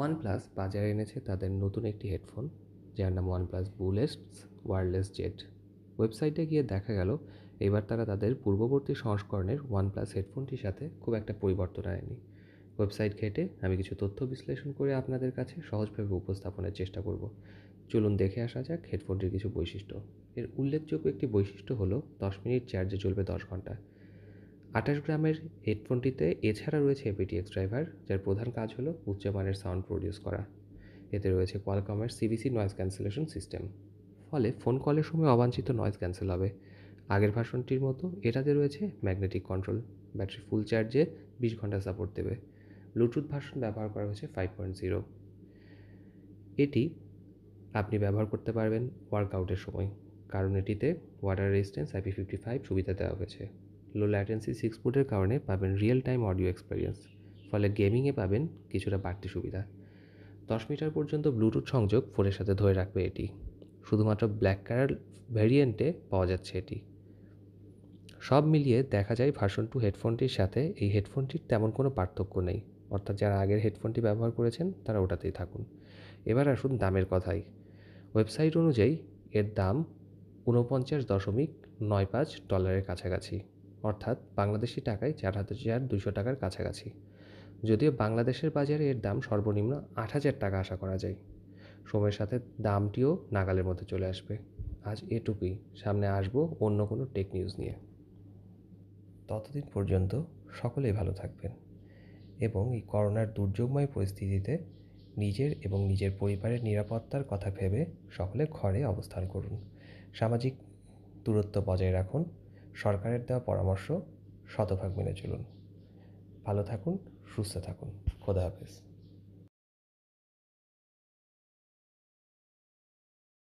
OnePlus বাজারে এনেছে তাদের নতুন একটি হেডফোন যার নাম ওয়ানপ্লাস বুলেস্টস ওয়ারলেস জেট ওয়েবসাইটে গিয়ে দেখা গেল এবার তারা তাদের পূর্ববর্তী সংস্করণের ওয়ানপ্লাস হেডফোনটির সাথে খুব একটা পরিবর্তন আনেনি ওয়েবসাইট ঘেটে আমি কিছু তথ্য বিশ্লেষণ করে আপনাদের কাছে সহজভাবে উপস্থাপনের চেষ্টা করব চলুন দেখে আসা যাক হেডফোনটির কিছু বৈশিষ্ট্য এর উল্লেখযোগ্য একটি বৈশিষ্ট্য হলো দশ মিনিট চার্জে চলবে দশ ঘন্টা আঠাশ গ্রামের হেডফোনটিতে এছাড়া রয়েছে এপিটিএক্স ড্রাইভার যার প্রধান কাজ হলো উচ্চমানের সাউন্ড প্রডিউস করা এতে রয়েছে কোয়ালকমের সিবিসি নয়েজ ক্যান্সেলেশন সিস্টেম ফলে ফোন কলের সময় অবাঞ্ছিত নয়েজ ক্যান্সেল হবে আগের ভাষণটির মতো এটাতে রয়েছে ম্যাগনেটিক কন্ট্রোল ব্যাটারি ফুল চার্জে বিশ ঘন্টা সাপোর্ট দেবে ব্লুটুথ ভার্সন ব্যবহার করা হয়েছে ফাইভ পয়েন্ট জিরো এটি আপনি ব্যবহার করতে পারবেন ওয়ার্কআউটের সময় কারণ এটিতে water resistance IP fifty five সুবিধা দেওয়া হয়েছে লো ল্যাটেন্সি সিক্স ফুটের কারণে পাবেন রিয়েল টাইম অডিও এক্সপিরিয়েন্স ফলে গেমিংয়ে পাবেন কিছুটা বাড়তি সুবিধা দশ মিটার পর্যন্ত ব্লুটুথ সংযোগ ফোনের সাথে ধরে রাখবে এটি শুধুমাত্র ব্ল্যাক কালার ভ্যারিয়েন্টে পাওয়া যাচ্ছে এটি সব মিলিয়ে দেখা যায় ভার্সন টু হেডফোনটির সাথে এই হেডফোনটির তেমন কোনো পার্থক্য নেই অর্থাৎ যারা আগের হেডফোনটি ব্যবহার করেছেন তারা ওটাতেই থাকুন এবার আসুন দামের কথাই ওয়েবসাইট অনুযায়ী এর দাম ঊনপঞ্চাশ দশমিক নয় পাঁচ ডলারের কাছাকাছি অর্থাৎ বাংলাদেশি টাকায় চার হাজার দুশো টাকার কাছাকাছি যদিও বাংলাদেশের বাজারে এর দাম সর্বনিম্ন আট হাজার টাকা আশা করা যায় সময়ের সাথে দামটিও নাগালের মধ্যে চলে আসবে আজ এটুকুই সামনে আসবো অন্য কোনো টেক নিউজ নিয়ে ততদিন পর্যন্ত সকলেই ভালো থাকবেন এবং এই করোনার দুর্যোগময় পরিস্থিতিতে নিজের এবং নিজের পরিবারের নিরাপত্তার কথা ভেবে সকলে ঘরে অবস্থান করুন সামাজিক দূরত্ব বজায় রাখুন সরকারের দেওয়া পরামর্শ শতভাগ মেনে চলুন ভালো থাকুন সুস্থ থাকুন খোদা হাফেজ